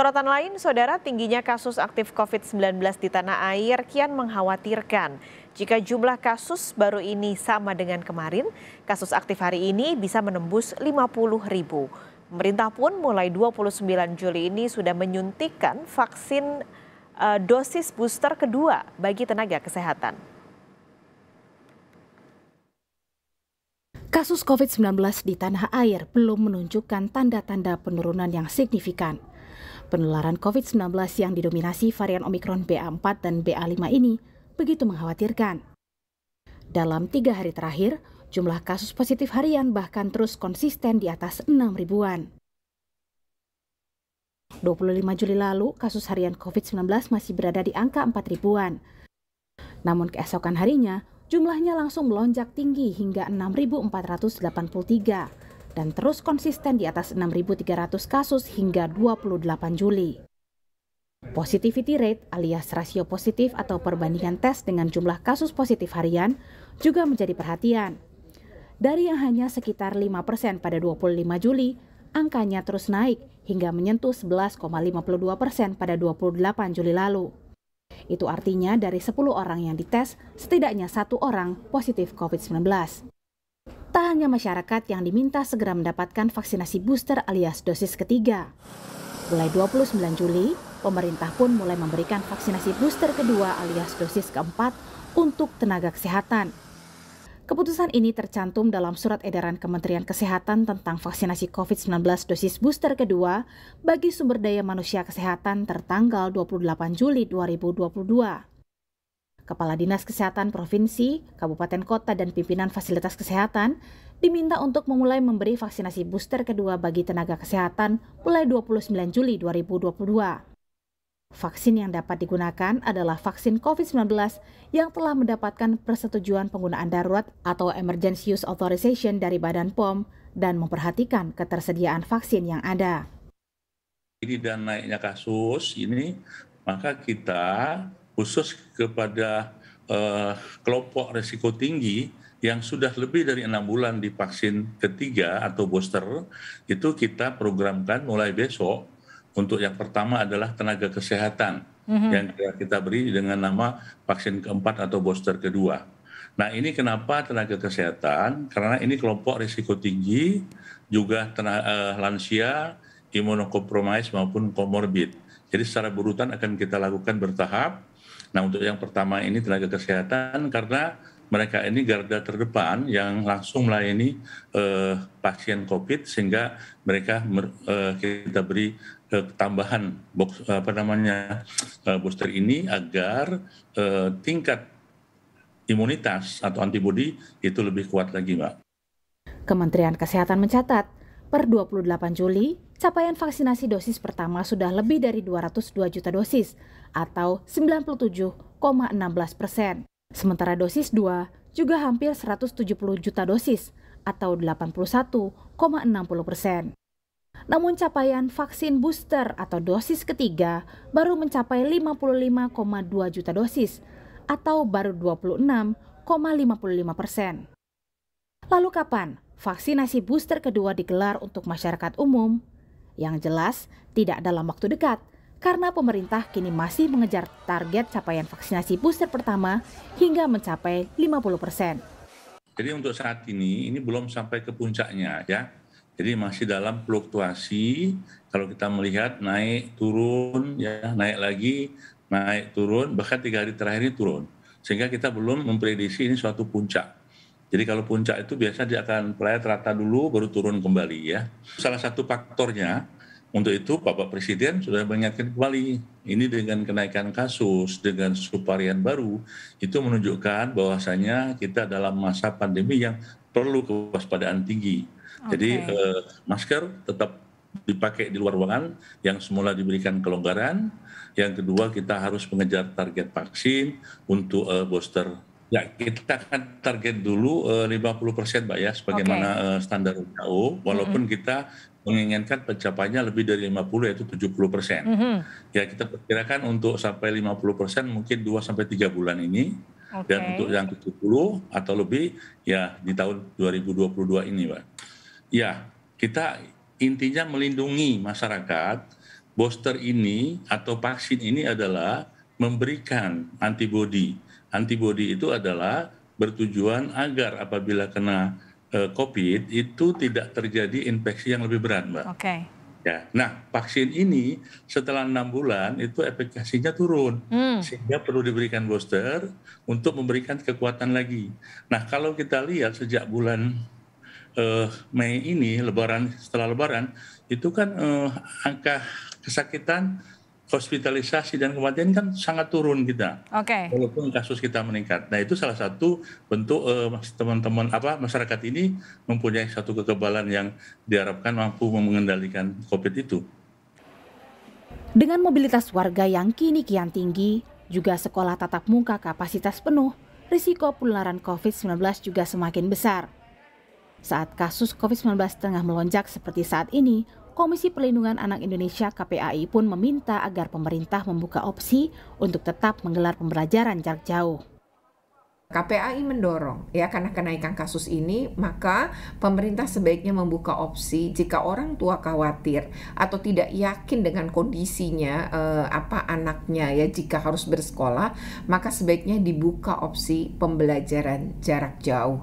Sorotan lain, saudara, tingginya kasus aktif COVID-19 di tanah air kian mengkhawatirkan. Jika jumlah kasus baru ini sama dengan kemarin, kasus aktif hari ini bisa menembus 50 ribu. Pemerintah pun mulai 29 Juli ini sudah menyuntikkan vaksin uh, dosis booster kedua bagi tenaga kesehatan. Kasus COVID-19 di tanah air belum menunjukkan tanda-tanda penurunan yang signifikan. Penularan COVID-19 yang didominasi varian Omikron BA4 dan BA5 ini begitu mengkhawatirkan. Dalam tiga hari terakhir, jumlah kasus positif harian bahkan terus konsisten di atas 6 ribuan. 25 Juli lalu, kasus harian COVID-19 masih berada di angka 4 ribuan. Namun keesokan harinya, jumlahnya langsung melonjak tinggi hingga 6.483 dan terus konsisten di atas 6.300 kasus hingga 28 Juli. Positivity rate alias rasio positif atau perbandingan tes dengan jumlah kasus positif harian juga menjadi perhatian. Dari yang hanya sekitar 5% pada 25 Juli, angkanya terus naik hingga menyentuh 11,52% pada 28 Juli lalu. Itu artinya dari 10 orang yang dites, setidaknya satu orang positif COVID-19. Tak hanya masyarakat yang diminta segera mendapatkan vaksinasi booster alias dosis ketiga. Mulai 29 Juli, pemerintah pun mulai memberikan vaksinasi booster kedua alias dosis keempat untuk tenaga kesehatan. Keputusan ini tercantum dalam surat edaran Kementerian Kesehatan tentang vaksinasi COVID-19 dosis booster kedua bagi sumber daya manusia kesehatan tertanggal 28 Juli 2022. Kepala Dinas Kesehatan Provinsi, Kabupaten Kota, dan pimpinan fasilitas kesehatan diminta untuk memulai memberi vaksinasi booster kedua bagi tenaga kesehatan mulai 29 Juli 2022. Vaksin yang dapat digunakan adalah vaksin COVID-19 yang telah mendapatkan persetujuan penggunaan darurat atau Emergency Use Authorization dari Badan POM dan memperhatikan ketersediaan vaksin yang ada. Ini dan naiknya kasus ini, maka kita khusus kepada eh, kelompok risiko tinggi yang sudah lebih dari enam bulan di vaksin ketiga atau booster itu kita programkan mulai besok untuk yang pertama adalah tenaga kesehatan mm-hmm. yang kita beri dengan nama vaksin keempat atau booster kedua. Nah ini kenapa tenaga kesehatan? Karena ini kelompok risiko tinggi juga tenaga, uh, eh, lansia, imunokompromis maupun komorbid. Jadi secara berurutan akan kita lakukan bertahap Nah untuk yang pertama ini tenaga kesehatan karena mereka ini garda terdepan yang langsung melayani eh, pasien COVID sehingga mereka eh, kita beri eh, tambahan box apa namanya eh, booster ini agar eh, tingkat imunitas atau antibodi itu lebih kuat lagi, Mbak. Kementerian Kesehatan mencatat per 28 Juli capaian vaksinasi dosis pertama sudah lebih dari 202 juta dosis atau 97,16 persen. Sementara dosis 2 juga hampir 170 juta dosis atau 81,60 persen. Namun capaian vaksin booster atau dosis ketiga baru mencapai 55,2 juta dosis atau baru 26,55 persen. Lalu kapan vaksinasi booster kedua digelar untuk masyarakat umum? Yang jelas, tidak dalam waktu dekat, karena pemerintah kini masih mengejar target capaian vaksinasi booster pertama hingga mencapai 50 persen. Jadi untuk saat ini, ini belum sampai ke puncaknya ya. Jadi masih dalam fluktuasi, kalau kita melihat naik turun, ya naik lagi, naik turun, bahkan tiga hari terakhir ini turun. Sehingga kita belum memprediksi ini suatu puncak. Jadi kalau puncak itu biasa dia akan pelayat rata dulu baru turun kembali ya. Salah satu faktornya untuk itu Bapak Presiden sudah mengingatkan kembali ini dengan kenaikan kasus dengan subvarian baru itu menunjukkan bahwasanya kita dalam masa pandemi yang perlu kewaspadaan tinggi. Okay. Jadi eh, masker tetap dipakai di luar ruangan yang semula diberikan kelonggaran, yang kedua kita harus mengejar target vaksin untuk eh, booster Ya, kita akan target dulu eh, uh, 50 persen, Mbak ya, sebagaimana okay. uh, eh, standar WHO, walaupun mm -hmm. kita menginginkan pencapaiannya lebih dari 50 yaitu 70 persen. Mm -hmm. Ya, kita perkirakan untuk sampai 50 persen mungkin 2 sampai 3 bulan ini. Okay. Dan untuk yang 70 atau lebih ya di tahun 2022 ini, Pak. Ya, kita intinya melindungi masyarakat. Booster ini atau vaksin ini adalah memberikan antibodi antibody itu adalah bertujuan agar apabila kena eh, COVID itu tidak terjadi infeksi yang lebih berat, Mbak. Oke. Okay. Ya. Nah, vaksin ini setelah enam bulan itu efekasinya turun, hmm. sehingga perlu diberikan booster untuk memberikan kekuatan lagi. Nah, kalau kita lihat sejak bulan uh, Mei ini, Lebaran setelah Lebaran itu kan uh, angka kesakitan hospitalisasi dan kematian kan sangat turun kita. Okay. Walaupun kasus kita meningkat. Nah, itu salah satu bentuk eh, teman-teman eh, apa masyarakat ini mempunyai satu kekebalan yang diharapkan mampu mengendalikan Covid itu. Dengan mobilitas warga yang kini kian tinggi, juga sekolah tatap muka kapasitas penuh, risiko penularan Covid-19 juga semakin besar. Saat kasus COVID-19 tengah melonjak seperti saat ini, Komisi Perlindungan Anak Indonesia KPAI pun meminta agar pemerintah membuka opsi untuk tetap menggelar pembelajaran jarak jauh. KPAI mendorong ya karena kenaikan kasus ini maka pemerintah sebaiknya membuka opsi jika orang tua khawatir atau tidak yakin dengan kondisinya eh, apa anaknya ya jika harus bersekolah maka sebaiknya dibuka opsi pembelajaran jarak jauh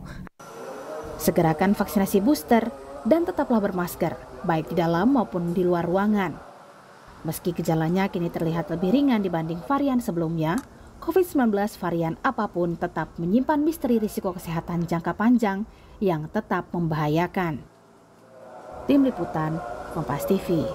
Segerakan vaksinasi booster dan tetaplah bermasker, baik di dalam maupun di luar ruangan. Meski gejalanya kini terlihat lebih ringan dibanding varian sebelumnya, COVID-19 varian apapun tetap menyimpan misteri risiko kesehatan jangka panjang yang tetap membahayakan. Tim Liputan, Kompas TV.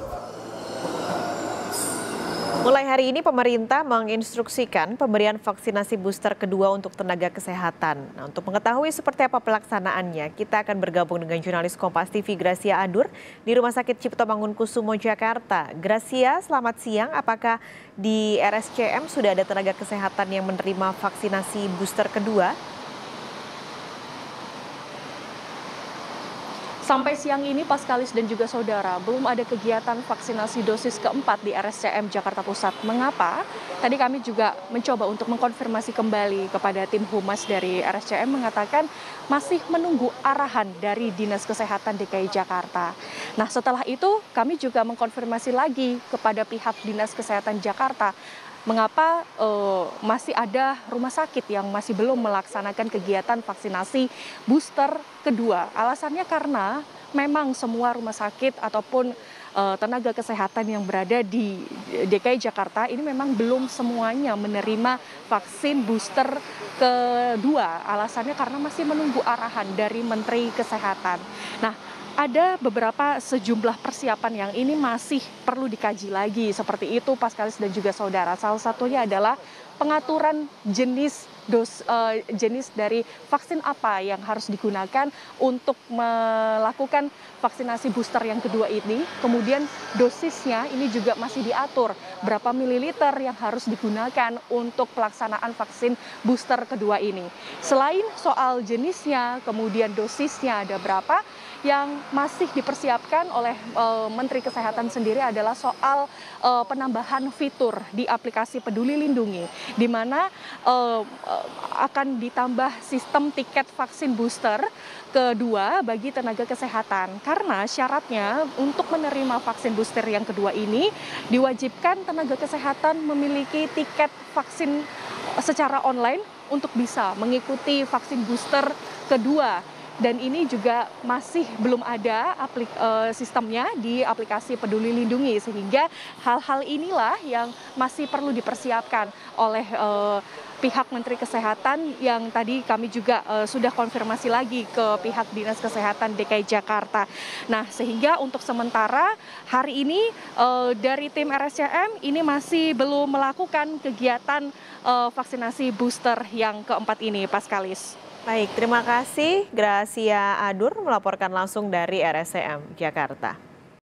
Mulai hari ini pemerintah menginstruksikan pemberian vaksinasi booster kedua untuk tenaga kesehatan. Nah, untuk mengetahui seperti apa pelaksanaannya, kita akan bergabung dengan jurnalis Kompas TV Gracia Adur di Rumah Sakit Cipto Mangunkusumo Jakarta. Gracia, selamat siang. Apakah di RSCM sudah ada tenaga kesehatan yang menerima vaksinasi booster kedua? Sampai siang ini Paskalis dan juga saudara belum ada kegiatan vaksinasi dosis keempat di RSCM Jakarta Pusat. Mengapa? Tadi kami juga mencoba untuk mengkonfirmasi kembali kepada tim humas dari RSCM mengatakan masih menunggu arahan dari Dinas Kesehatan DKI Jakarta. Nah setelah itu kami juga mengkonfirmasi lagi kepada pihak Dinas Kesehatan Jakarta mengapa eh, masih ada rumah sakit yang masih belum melaksanakan kegiatan vaksinasi booster kedua. Alasannya karena memang semua rumah sakit ataupun eh, tenaga kesehatan yang berada di DKI Jakarta ini memang belum semuanya menerima vaksin booster kedua. Alasannya karena masih menunggu arahan dari Menteri Kesehatan. Nah, ada beberapa sejumlah persiapan yang ini masih perlu dikaji lagi seperti itu Paskalis dan juga saudara. Salah satunya adalah pengaturan jenis dos uh, jenis dari vaksin apa yang harus digunakan untuk melakukan vaksinasi booster yang kedua ini. Kemudian dosisnya ini juga masih diatur berapa mililiter yang harus digunakan untuk pelaksanaan vaksin booster kedua ini. Selain soal jenisnya, kemudian dosisnya ada berapa, yang masih dipersiapkan oleh eh, Menteri Kesehatan sendiri adalah soal eh, penambahan fitur di aplikasi Peduli Lindungi, di mana eh, akan ditambah sistem tiket vaksin booster kedua bagi tenaga kesehatan. Karena syaratnya untuk menerima vaksin booster yang kedua ini diwajibkan tenaga kesehatan memiliki tiket vaksin secara online untuk bisa mengikuti vaksin booster kedua dan ini juga masih belum ada eh, sistemnya di aplikasi peduli lindungi sehingga hal-hal inilah yang masih perlu dipersiapkan oleh eh, pihak Menteri Kesehatan yang tadi kami juga e, sudah konfirmasi lagi ke pihak Dinas Kesehatan DKI Jakarta. Nah, sehingga untuk sementara hari ini e, dari tim RSCM ini masih belum melakukan kegiatan e, vaksinasi booster yang keempat ini, Paskalis. Baik, terima kasih Gracia Adur melaporkan langsung dari RSCM Jakarta.